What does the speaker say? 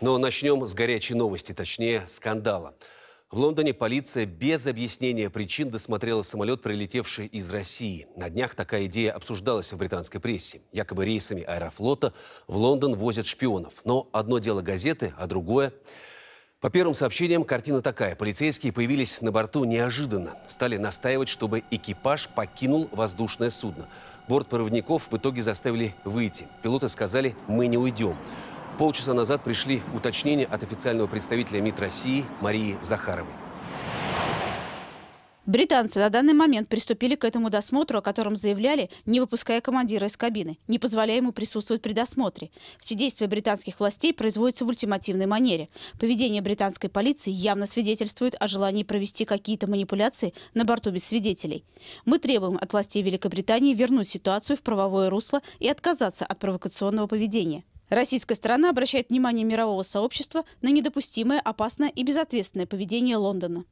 Но начнем с горячей новости, точнее скандала. В Лондоне полиция без объяснения причин досмотрела самолет, прилетевший из России. На днях такая идея обсуждалась в британской прессе. Якобы рейсами аэрофлота в Лондон возят шпионов. Но одно дело газеты, а другое... По первым сообщениям, картина такая. Полицейские появились на борту неожиданно. Стали настаивать, чтобы экипаж покинул воздушное судно. Бортпроводников в итоге заставили выйти. Пилоты сказали «мы не уйдем». Полчаса назад пришли уточнения от официального представителя МИД России Марии Захаровой. Британцы на данный момент приступили к этому досмотру, о котором заявляли, не выпуская командира из кабины, не позволяя ему присутствовать при досмотре. Все действия британских властей производятся в ультимативной манере. Поведение британской полиции явно свидетельствует о желании провести какие-то манипуляции на борту без свидетелей. Мы требуем от властей Великобритании вернуть ситуацию в правовое русло и отказаться от провокационного поведения. Российская сторона обращает внимание мирового сообщества на недопустимое, опасное и безответственное поведение Лондона.